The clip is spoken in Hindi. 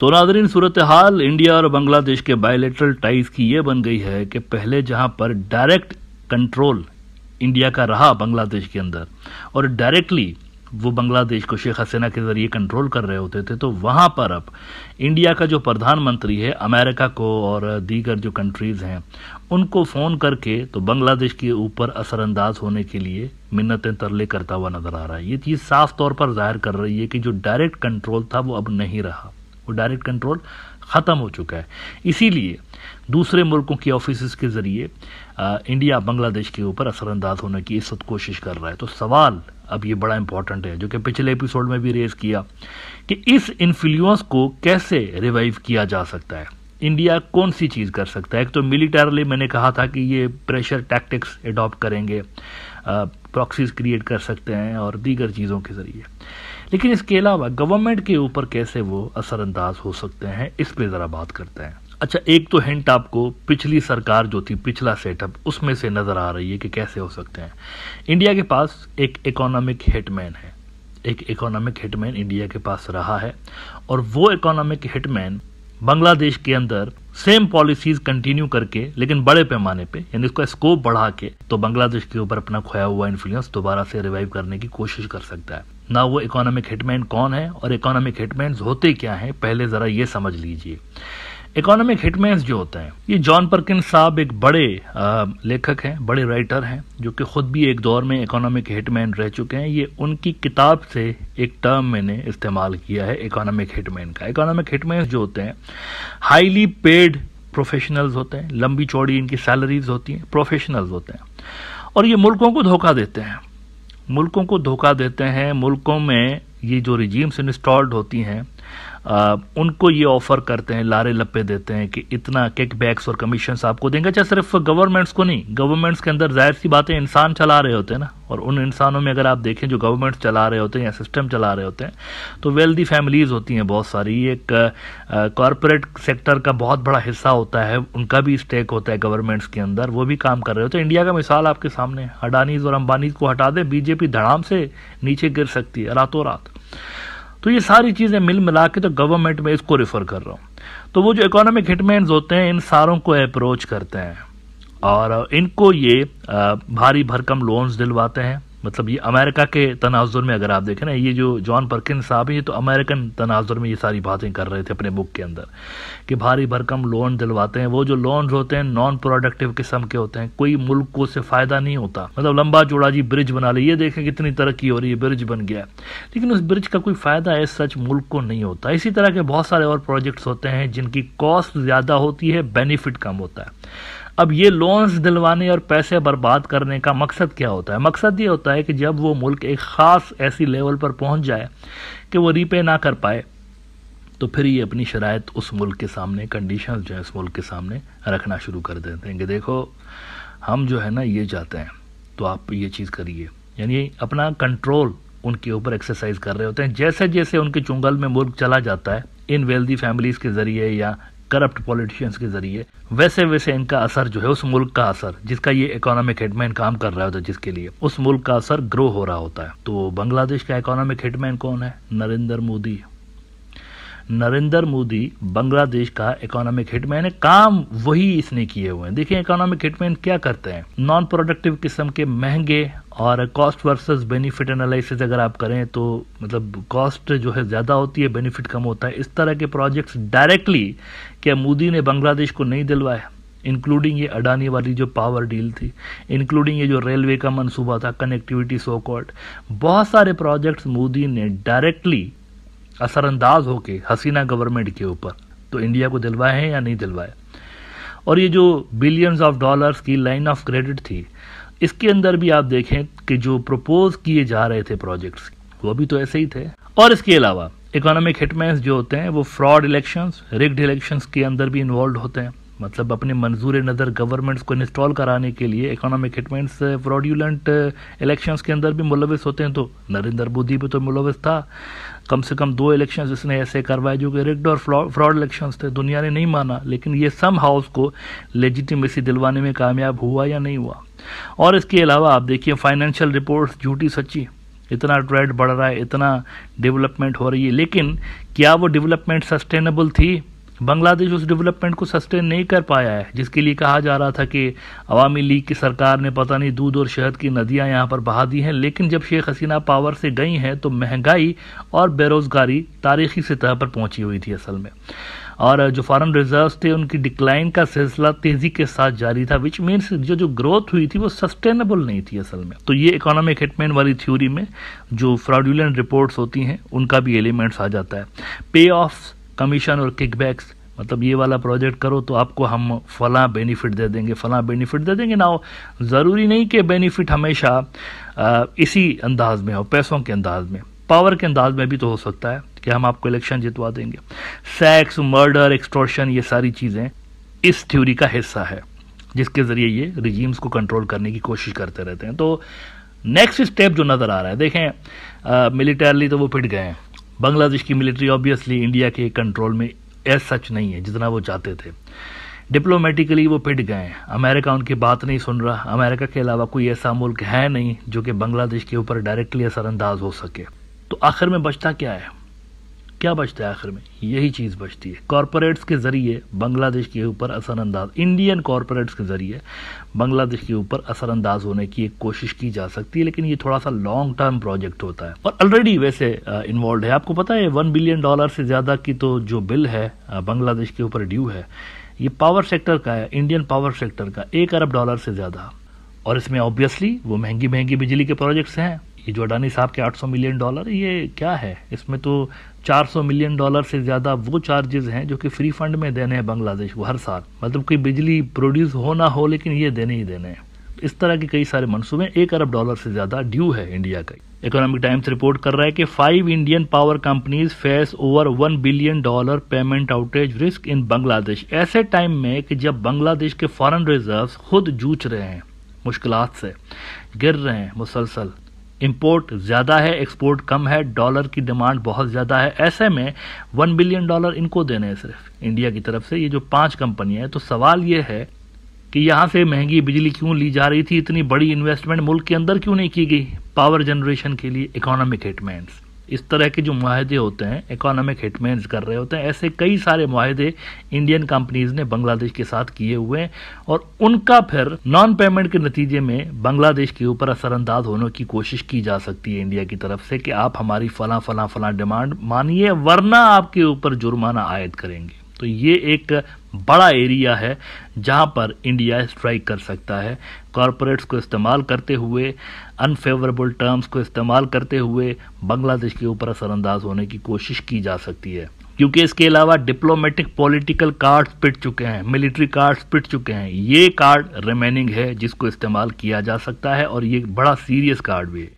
तो नादरीन सूरत हाल इंडिया और बांग्लादेश के बायोलेटरल टाइज की ये बन गई है कि पहले जहां पर डायरेक्ट कंट्रोल इंडिया का रहा बांग्लादेश के अंदर और डायरेक्टली वो बांग्लादेश को शेख हसीना के ज़रिए कंट्रोल कर रहे होते थे तो वहाँ पर अब इंडिया का जो प्रधानमंत्री है अमेरिका को और दीगर जो कंट्रीज़ हैं उनको फ़ोन करके तो बांग्लादेश के ऊपर असरअंदाज होने के लिए मिन्नतें तरले करता हुआ नज़र आ रहा है ये चीज़ साफ तौर पर जाहिर कर रही है कि जो डायरेक्ट कंट्रोल था वो अब नहीं रहा वो डायरेक्ट कंट्रोल ख़त्म हो चुका है इसीलिए दूसरे मुल्कों की ऑफिस के ज़रिए इंडिया बांग्लादेश के ऊपर असरानंदाज होने की इस वक्त कोशिश कर रहा है तो सवाल अब ये बड़ा इंपॉर्टेंट है जो कि पिछले एपिसोड में भी रेज किया कि इस इन्फ्लुएंस को कैसे रिवाइव किया जा सकता है इंडिया कौन सी चीज़ कर सकता है एक तो मिलिटरली मैंने कहा था कि ये प्रेशर टैक्टिक्स एडॉप्ट करेंगे प्रॉक्सीज क्रिएट कर सकते हैं और दीगर चीज़ों के ज़रिए लेकिन इसके अलावा गवर्नमेंट के ऊपर कैसे वो असरअंदाज हो सकते हैं इस पर ज़रा बात करते हैं अच्छा एक तो हिंट आपको पिछली सरकार जो थी पिछला सेटअप उसमें से नज़र आ रही है कि कैसे हो सकते हैं इंडिया के पास एक इकोनॉमिक हिटमैन है एक इकोनॉमिक हिटमैन इंडिया के पास रहा है और वो इकोनॉमिक हिटमैन बांग्लादेश के अंदर सेम पॉलिसीज कंटिन्यू करके लेकिन बड़े पैमाने पे यानी इसका स्कोप बढ़ा के तो बांग्लादेश के ऊपर अपना खोया हुआ इन्फ्लुएंस दोबारा से रिवाइव करने की कोशिश कर सकता है ना वो इकोनॉमिक हिटमैन कौन है और इकोनॉमिक हिटमैन होते क्या है पहले जरा ये समझ लीजिए इकोनॉमिक हिटमैन जो होते हैं ये जॉन परकिन साहब एक बड़े लेखक हैं बड़े राइटर हैं जो कि खुद भी एक दौर में इकोनॉमिक हिटमैन रह चुके हैं ये उनकी किताब से एक टर्म मैंने इस्तेमाल किया है इकोनॉमिक हिटमैन का इकोनॉमिक हिटमैन जो होते हैं हाईली पेड प्रोफेशनल्स होते हैं लंबी चौड़ी इनकी सैलरीज होती हैं प्रोफेशनल्स होते हैं और ये मुल्कों को धोखा देते हैं मुल्कों को धोखा देते हैं मुल्कों में ये जो रिजीम्स इंस्टॉल्ड होती हैं आ, उनको ये ऑफर करते हैं लारे लप्पे देते हैं कि इतना किक बैक्स और कमीशन आपको देंगे चाहे अच्छा, सिर्फ गवर्नमेंट्स को नहीं गवर्नमेंट्स के अंदर जाहिर सी बातें इंसान चला रहे होते हैं ना और उन इंसानों में अगर आप देखें जो गवर्नमेंट्स चला रहे होते हैं या सिस्टम चला रहे होते हैं तो वेल्दी फैमिलीज़ होती हैं बहुत सारी एक कॉरपोरेट सेक्टर का बहुत बड़ा हिस्सा होता है उनका भी स्टेक होता है गवर्नमेंट्स के अंदर वो भी काम कर रहे होते हैं इंडिया का मिसाल आपके सामने अडानीज और अंबानीज को हटा दें बीजेपी धड़ाम से नीचे गिर सकती है रातों रात तो ये सारी चीज़ें मिल मिला के तो गवर्नमेंट में इसको रेफर कर रहा हूँ तो वो जो इकोनॉमिक हिटमैन होते हैं इन सारों को अप्रोच करते हैं और इनको ये भारी भरकम लोन्स दिलवाते हैं मतलब ये अमेरिका के तनाजुर में अगर आप देखें ना ये जो जॉन परकिन साहब ये तो अमेरिकन तनाजुर में ये सारी बातें कर रहे थे अपने बुक के अंदर कि भारी भरकम लोन दिलवाते हैं वो जो लोन होते हैं नॉन प्रोडक्टिव किस्म के होते हैं कोई मुल्क को से फ़ायदा नहीं होता मतलब लंबा चौड़ा जी ब्रिज बना ले ये देखें कितनी तरक्की हो रही है ब्रिज बन गया लेकिन उस ब्रिज का कोई फ़ायदा है सच मुल्क को नहीं होता इसी तरह के बहुत सारे और प्रोजेक्ट्स होते हैं जिनकी कॉस्ट ज़्यादा होती है बेनिफिट कम होता है अब ये लोन्स दिलवाने और पैसे बर्बाद करने का मकसद क्या होता है मकसद ये होता है कि जब वो मुल्क एक ख़ास ऐसी लेवल पर पहुंच जाए कि वो रीपे ना कर पाए तो फिर ये अपनी शराय उस मुल्क के सामने कंडीशन जो है उस मुल्क के सामने रखना शुरू कर देते हैं कि देखो हम जो है ना ये चाहते हैं तो आप ये चीज़ करिए यानी अपना कंट्रोल उनके ऊपर एक्सरसाइज कर रहे होते हैं जैसे जैसे उनके चुंगल में मुल्क चला जाता है इन वेल्दी फैमिलीज़ के ज़रिए या करप्ट पॉलिटिशियंस के जरिए वैसे वैसे इनका असर जो है उस मुल्क का असर जिसका ये इकोनॉमिक हेडमैन काम कर रहा होता है जिसके लिए उस मुल्क का असर ग्रो हो रहा होता है तो बांग्लादेश का इकोनॉमिक हेडमैन कौन है नरेंद्र मोदी नरेंद्र मोदी बांग्लादेश का इकोनॉमिक हिटमैन है काम वही इसने किए हुए हैं देखिए इकोनॉमिक हिटमैन क्या करते हैं नॉन प्रोडक्टिव किस्म के महंगे और कॉस्ट वर्सेस बेनिफिट एनालिसिस अगर आप करें तो मतलब कॉस्ट जो है ज़्यादा होती है बेनिफिट कम होता है इस तरह के प्रोजेक्ट्स डायरेक्टली क्या मोदी ने बांग्लादेश को नहीं दिलवाया इंक्लूडिंग ये अडानी वाली जो पावर डील थी इंक्लूडिंग ये जो रेलवे का मनसूबा था कनेक्टिविटी सो कॉल्ड बहुत सारे प्रोजेक्ट्स मोदी ने डायरेक्टली असरअंदाज होके हसीना गवर्नमेंट के ऊपर तो इंडिया को दिलवाए हैं या नहीं दिलवाए और ये जो बिलियंस ऑफ डॉलर्स की लाइन ऑफ क्रेडिट थी इसके अंदर भी आप देखें कि जो प्रपोज किए जा रहे थे प्रोजेक्ट्स वो भी तो ऐसे ही थे और इसके अलावा इकोनॉमिक हिटमैन जो होते हैं वो फ्रॉड इलेक्शंस रिग्ड इलेक्शंस के अंदर भी इन्वॉल्व होते हैं मतलब अपने मंजूर नज़र गवर्नमेंट्स को इंस्टॉल कराने के लिए इकोनॉमिक हिटमेंट्स फ्रॉड्यूलेंट इलेक्शंस के अंदर भी मुलविस होते हैं तो नरेंद्र मोदी भी तो मुलविस था कम से कम दो इलेक्शंस इसने ऐसे करवाए जो कि रिग्ड और फ्रॉड इलेक्शंस थे दुनिया ने नहीं माना लेकिन ये सम हाउस को लेजिटिमेसी दिलवाने में कामयाब हुआ या नहीं हुआ और इसके अलावा आप देखिए फाइनेंशियल रिपोर्ट्स झूठी सच्ची इतना ट्रेड बढ़ रहा है इतना डेवलपमेंट हो रही है लेकिन क्या वो डेवलपमेंट सस्टेनेबल थी बांग्लादेश उस डेवलपमेंट को सस्टेन नहीं कर पाया है जिसके लिए कहा जा रहा था कि अवामी लीग की सरकार ने पता नहीं दूध और शहद की नदियां यहाँ पर बहा दी हैं लेकिन जब शेख हसीना पावर से गई हैं तो महंगाई और बेरोज़गारी तारीखी सतह पर पहुंची हुई थी असल में और जो फॉरन रिजर्व थे उनकी डिक्लाइन का सिलसिला तेजी के साथ जारी था विच मीन्स जो जो ग्रोथ हुई थी वो सस्टेनेबल नहीं थी असल में तो ये इकोनॉमिक हिटमैन वाली थ्योरी में जो फ्रॉडुलेंट रिपोर्ट्स होती हैं उनका भी एलिमेंट्स आ जाता है पे ऑफ कमीशन और किकबैक्स मतलब ये वाला प्रोजेक्ट करो तो आपको हम फला बेनिफिट दे देंगे फला बेनिफिट दे देंगे ना ज़रूरी नहीं कि बेनिफिट हमेशा इसी अंदाज में हो पैसों के अंदाज में पावर के अंदाज में भी तो हो सकता है कि हम आपको इलेक्शन जितवा देंगे सेक्स मर्डर एक्सट्रोशन ये सारी चीज़ें इस थ्योरी का हिस्सा है जिसके ज़रिए ये रिजीम्स को कंट्रोल करने की कोशिश करते रहते हैं तो नेक्स्ट स्टेप जो नज़र आ रहा है देखें मिलिटरली तो वो पिट गए हैं बांग्लादेश की मिलिट्री ऑब्वियसली इंडिया के कंट्रोल में एज सच नहीं है जितना वो चाहते थे डिप्लोमेटिकली वो पिट गए हैं अमेरिका उनकी बात नहीं सुन रहा अमेरिका के अलावा कोई ऐसा मुल्क है नहीं जो कि बांग्लादेश के ऊपर डायरेक्टली असरअंदाज हो सके तो आखिर में बचता क्या है क्या बचता है आखिर में यही चीज़ बचती है कॉरपोरेट्स के ज़रिए बांग्लादेश के ऊपर असरअंदाज इंडियन कॉरपोरेट्स के ज़रिए बांग्लादेश के ऊपर असरअंदाज होने की एक कोशिश की जा सकती है लेकिन ये थोड़ा सा लॉन्ग टर्म प्रोजेक्ट होता है और ऑलरेडी वैसे इन्वॉल्व है आपको पता है वन बिलियन डॉलर से ज़्यादा की तो जो बिल है बांग्लादेश के ऊपर ड्यू है ये पावर सेक्टर का है इंडियन पावर सेक्टर का एक अरब डॉलर से ज़्यादा और इसमें ऑब्वियसली वो महंगी महंगी बिजली के प्रोजेक्ट्स हैं ये जो अडानी साहब के 800 मिलियन डॉलर ये क्या है इसमें तो 400 मिलियन डॉलर से ज़्यादा वो चार्जेस हैं जो कि फ्री फंड में देने हैं बांग्लादेश को हर साल मतलब कि बिजली प्रोड्यूस हो ना हो लेकिन ये देने ही देने हैं इस तरह के कई सारे मनसूबे एक अरब डॉलर से ज़्यादा ड्यू है इंडिया का इकोनॉमिक टाइम्स रिपोर्ट कर रहा है कि five Indian power companies face over one billion dollar payment outage risk in Bangladesh ऐसे टाइम में कि जब बांग्लादेश के फॉरेन रिजर्व्स खुद जूझ रहे हैं मुश्किल से गिर रहे हैं मुसलसल इम्पोर्ट ज़्यादा है एक्सपोर्ट कम है डॉलर की डिमांड बहुत ज़्यादा है ऐसे में वन बिलियन डॉलर इनको देने हैं सिर्फ इंडिया की तरफ से ये जो पांच कंपनियां हैं तो सवाल ये है कि यहाँ से महंगी बिजली क्यों ली जा रही थी इतनी बड़ी इन्वेस्टमेंट मुल्क के अंदर क्यों नहीं की गई पावर जनरेशन के लिए इकोनॉमिक हिटमैन्स इस तरह के जो माहदे होते हैं इकोनॉमिक हिटमेंट्स कर रहे होते हैं ऐसे कई सारे माहदे इंडियन कंपनीज ने बांग्लादेश के साथ किए हुए हैं और उनका फिर नॉन पेमेंट के नतीजे में बांग्लादेश के ऊपर असरअंदाज होने की कोशिश की जा सकती है इंडिया की तरफ से कि आप हमारी फला फला फला डिमांड मानिए वरना आपके ऊपर जुर्माना आयद करेंगे तो ये एक बड़ा एरिया है जहां पर इंडिया स्ट्राइक कर सकता है कॉरपोरेट्स को इस्तेमाल करते हुए अनफेवरेबल टर्म्स को इस्तेमाल करते हुए बांग्लादेश के ऊपर असरअंदाज होने की कोशिश की जा सकती है क्योंकि इसके अलावा डिप्लोमेटिक पॉलिटिकल कार्ड्स पिट चुके हैं मिलिट्री कार्ड्स पिट चुके हैं ये कार्ड रिमेनिंग है जिसको इस्तेमाल किया जा सकता है और ये बड़ा सीरियस कार्ड भी है